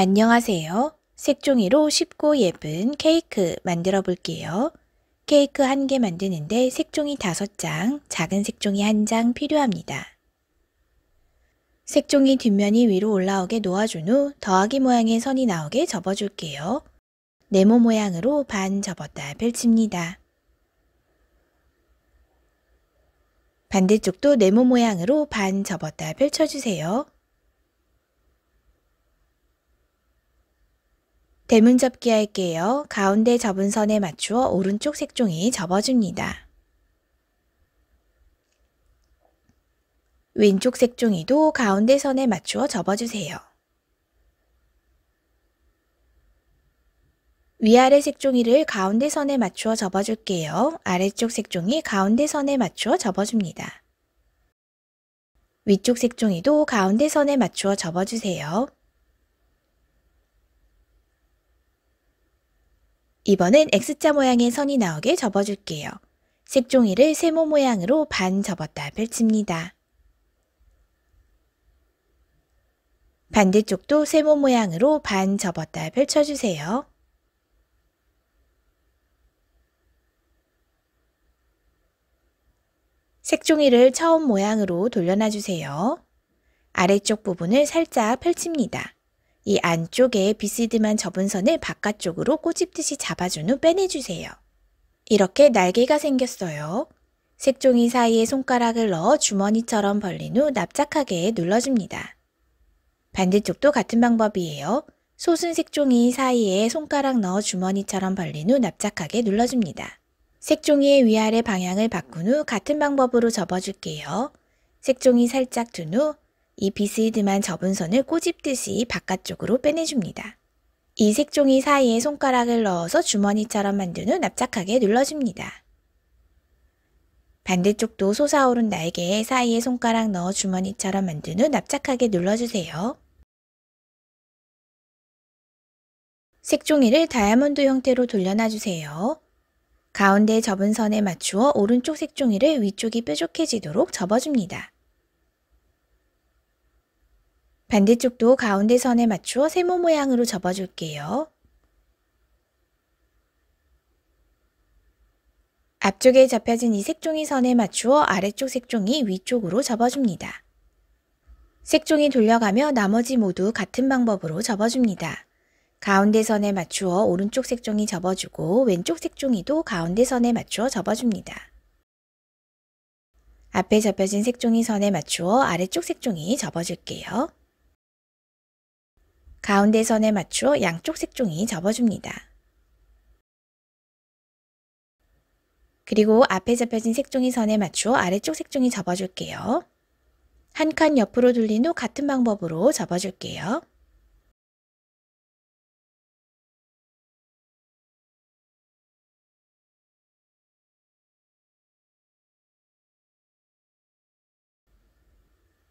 안녕하세요. 색종이로 쉽고 예쁜 케이크 만들어 볼게요. 케이크 한 개 만드는데 색종이 다섯 장 작은 색종이 한장 필요합니다. 색종이 뒷면이 위로 올라오게 놓아준 후 더하기 모양의 선이 나오게 접어줄게요. 네모 모양으로 반 접었다 펼칩니다. 반대쪽도 네모 모양으로 반 접었다 펼쳐주세요. 대문 접기 할게요. 가운데 접은 선에 맞추어 오른쪽 색종이 접어줍니다. 왼쪽 색종이도 가운데 선에 맞추어 접어주세요. 위아래 색종이를 가운데 선에 맞추어 접어줄게요. 아래쪽 색종이 가운데 선에 맞추어 접어줍니다. 위쪽 색종이도 가운데 선에 맞추어 접어주세요. 이번엔 X자 모양의 선이 나오게 접어줄게요. 색종이를 세모 모양으로 반 접었다 펼칩니다. 반대쪽도 세모 모양으로 반 접었다 펼쳐주세요. 색종이를 처음 모양으로 돌려놔주세요. 아래쪽 부분을 살짝 펼칩니다. 이 안쪽에 비스듬한 접은 선을 바깥쪽으로 꼬집듯이 잡아준 후 빼내주세요. 이렇게 날개가 생겼어요. 색종이 사이에 손가락을 넣어 주머니처럼 벌린 후 납작하게 눌러줍니다. 반대쪽도 같은 방법이에요. 솟은 색종이 사이에 손가락 넣어 주머니처럼 벌린 후 납작하게 눌러줍니다. 색종이의 위아래 방향을 바꾼 후 같은 방법으로 접어줄게요. 색종이 살짝 둔후 이 비스이드만 접은 선을 꼬집듯이 바깥쪽으로 빼내줍니다. 이 색종이 사이에 손가락을 넣어서 주머니처럼 만든 후 납작하게 눌러줍니다. 반대쪽도 솟아오른 날개 에 사이에 손가락 넣어 주머니처럼 만든 후 납작하게 눌러주세요. 색종이를 다이아몬드 형태로 돌려놔주세요. 가운데 접은 선에 맞추어 오른쪽 색종이를 위쪽이 뾰족해지도록 접어줍니다. 반대쪽도 가운데 선에 맞추어 세모 모양으로 접어줄게요. 앞쪽에 잡혀진 이 색종이 선에 맞추어 아래쪽 색종이 위쪽으로 접어줍니다. 색종이 돌려가며 나머지 모두 같은 방법으로 접어줍니다. 가운데 선에 맞추어 오른쪽 색종이 접어주고 왼쪽 색종이도 가운데 선에 맞추어 접어줍니다. 앞에 접혀진 색종이 선에 맞추어 아래쪽 색종이 접어줄게요. 가운데 선에 맞추어 양쪽 색종이 접어줍니다. 그리고 앞에 접혀진 색종이 선에 맞추어 아래쪽 색종이 접어줄게요. 한 칸 옆으로 돌린 후 같은 방법으로 접어줄게요.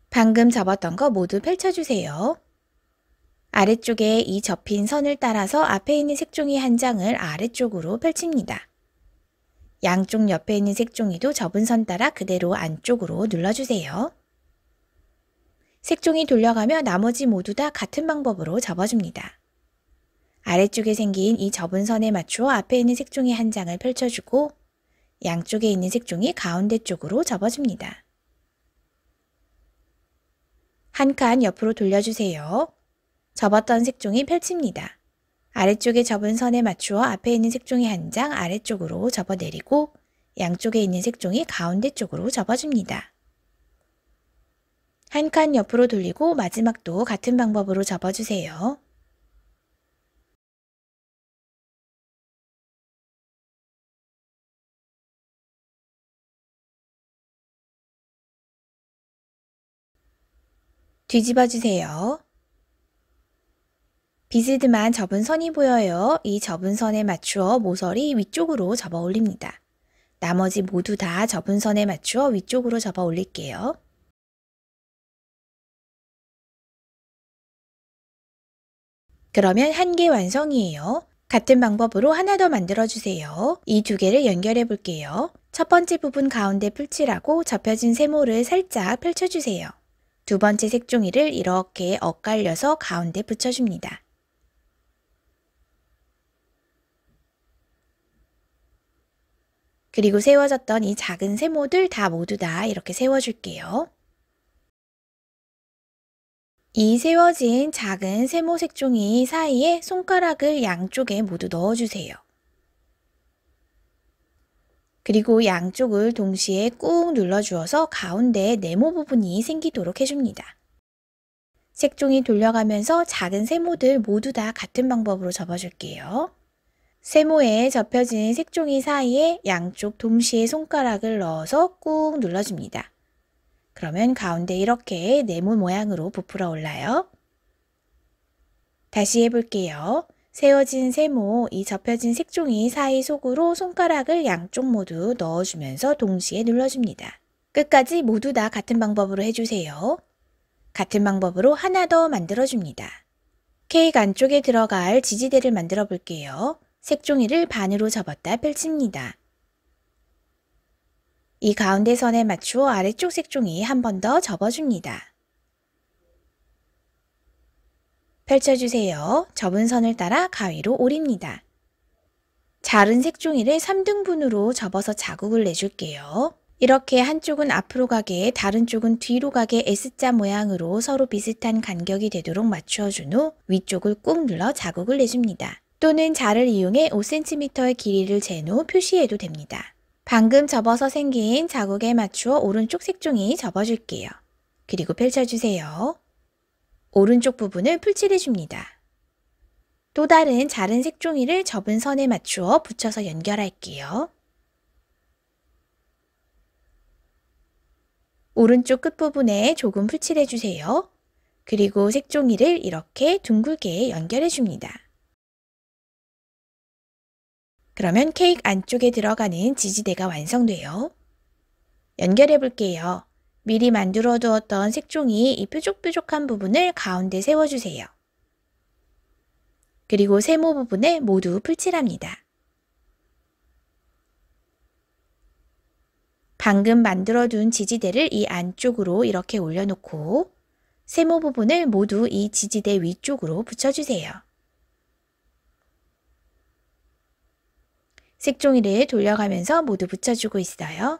방금 접었던 거 모두 펼쳐주세요. 아래쪽에 이 접힌 선을 따라서 앞에 있는 색종이 한 장을 아래쪽으로 펼칩니다. 양쪽 옆에 있는 색종이도 접은 선 따라 그대로 안쪽으로 눌러주세요. 색종이 돌려가며 나머지 모두 다 같은 방법으로 접어줍니다. 아래쪽에 생긴 이 접은 선에 맞추어 앞에 있는 색종이 한 장을 펼쳐주고 양쪽에 있는 색종이 가운데 쪽으로 접어줍니다. 한 칸 옆으로 돌려주세요. 접었던 색종이 펼칩니다. 아래쪽에 접은 선에 맞추어 앞에 있는 색종이 한 장 아래쪽으로 접어내리고 양쪽에 있는 색종이 가운데 쪽으로 접어줍니다. 한 칸 옆으로 돌리고 마지막도 같은 방법으로 접어주세요. 뒤집어주세요. 비스드만 접은 선이 보여요. 이 접은 선에 맞추어 모서리 위쪽으로 접어 올립니다. 나머지 모두 다 접은 선에 맞추어 위쪽으로 접어 올릴게요. 그러면 한 개 완성이에요. 같은 방법으로 하나 더 만들어주세요. 이 두 개를 연결해 볼게요. 첫 번째 부분 가운데 풀칠하고 접혀진 세모를 살짝 펼쳐주세요. 두 번째 색종이를 이렇게 엇갈려서 가운데 붙여줍니다. 그리고 세워졌던 이 작은 세모들 다 모두 다 이렇게 세워줄게요. 이 세워진 작은 세모 색종이 사이에 손가락을 양쪽에 모두 넣어주세요. 그리고 양쪽을 동시에 꾹 눌러주어서 가운데 네모 부분이 생기도록 해줍니다. 색종이 돌려가면서 작은 세모들 모두 다 같은 방법으로 접어줄게요. 세모에 접혀진 색종이 사이에 양쪽 동시에 손가락을 넣어서 꾹 눌러줍니다. 그러면 가운데 이렇게 네모 모양으로 부풀어 올라요. 다시 해볼게요. 세워진 세모, 이 접혀진 색종이 사이 속으로 손가락을 양쪽 모두 넣어주면서 동시에 눌러줍니다. 끝까지 모두 다 같은 방법으로 해주세요. 같은 방법으로 하나 더 만들어줍니다. 케이크 안쪽에 들어갈 지지대를 만들어 볼게요. 색종이를 반으로 접었다 펼칩니다. 이 가운데 선에 맞추어 아래쪽 색종이 한 번 더 접어줍니다. 펼쳐주세요. 접은 선을 따라 가위로 오립니다. 자른 색종이를 3등분으로 접어서 자국을 내줄게요. 이렇게 한쪽은 앞으로 가게, 다른 쪽은 뒤로 가게 S자 모양으로 서로 비슷한 간격이 되도록 맞추어준 후 위쪽을 꾹 눌러 자국을 내줍니다. 또는 자를 이용해 5cm의 길이를 재는 후 표시해도 됩니다. 방금 접어서 생긴 자국에 맞추어 오른쪽 색종이 접어줄게요. 그리고 펼쳐주세요. 오른쪽 부분을 풀칠해줍니다. 또 다른 자른 색종이를 접은 선에 맞추어 붙여서 연결할게요. 오른쪽 끝부분에 조금 풀칠해주세요. 그리고 색종이를 이렇게 둥글게 연결해줍니다. 그러면 케이크 안쪽에 들어가는 지지대가 완성돼요. 연결해 볼게요. 미리 만들어 두었던 색종이 이 뾰족뾰족한 부분을 가운데 세워주세요. 그리고 세모 부분에 모두 풀칠합니다. 방금 만들어둔 지지대를 이 안쪽으로 이렇게 올려놓고 세모 부분을 모두 이 지지대 위쪽으로 붙여주세요. 색종이를 돌려가면서 모두 붙여주고 있어요.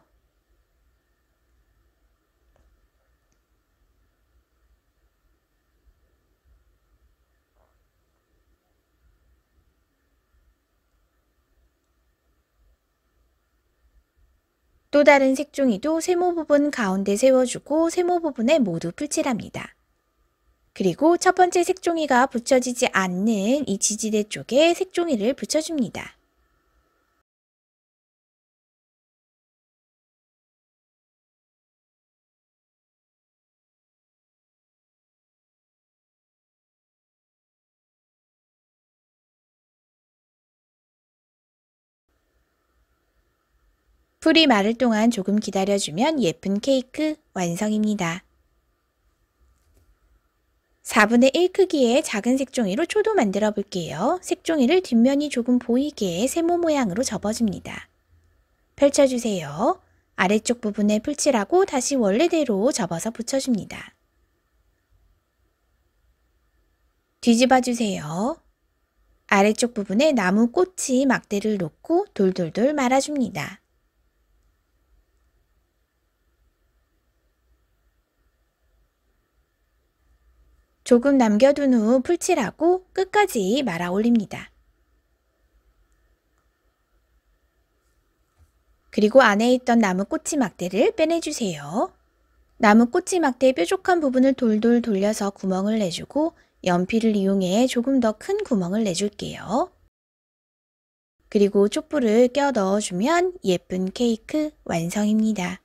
또 다른 색종이도 세모 부분 가운데 세워주고 세모 부분에 모두 풀칠합니다. 그리고 첫 번째 색종이가 붙여지지 않는 이 지지대 쪽에 색종이를 붙여줍니다. 풀이 마를 동안 조금 기다려주면 예쁜 케이크 완성입니다. 4분의 1 크기의 작은 색종이로 초도 만들어 볼게요. 색종이를 뒷면이 조금 보이게 세모 모양으로 접어줍니다. 펼쳐주세요. 아래쪽 부분에 풀칠하고 다시 원래대로 접어서 붙여줍니다. 뒤집어주세요. 아래쪽 부분에 나무 꽃이 막대를 놓고 돌돌돌 말아줍니다. 조금 남겨둔 후 풀칠하고 끝까지 말아 올립니다. 그리고 안에 있던 나무 꼬치막대를 빼내주세요. 나무 꼬치막대의 뾰족한 부분을 돌돌 돌려서 구멍을 내주고 연필을 이용해 조금 더 큰 구멍을 내줄게요. 그리고 촛불을 껴 넣어주면 예쁜 케이크 완성입니다.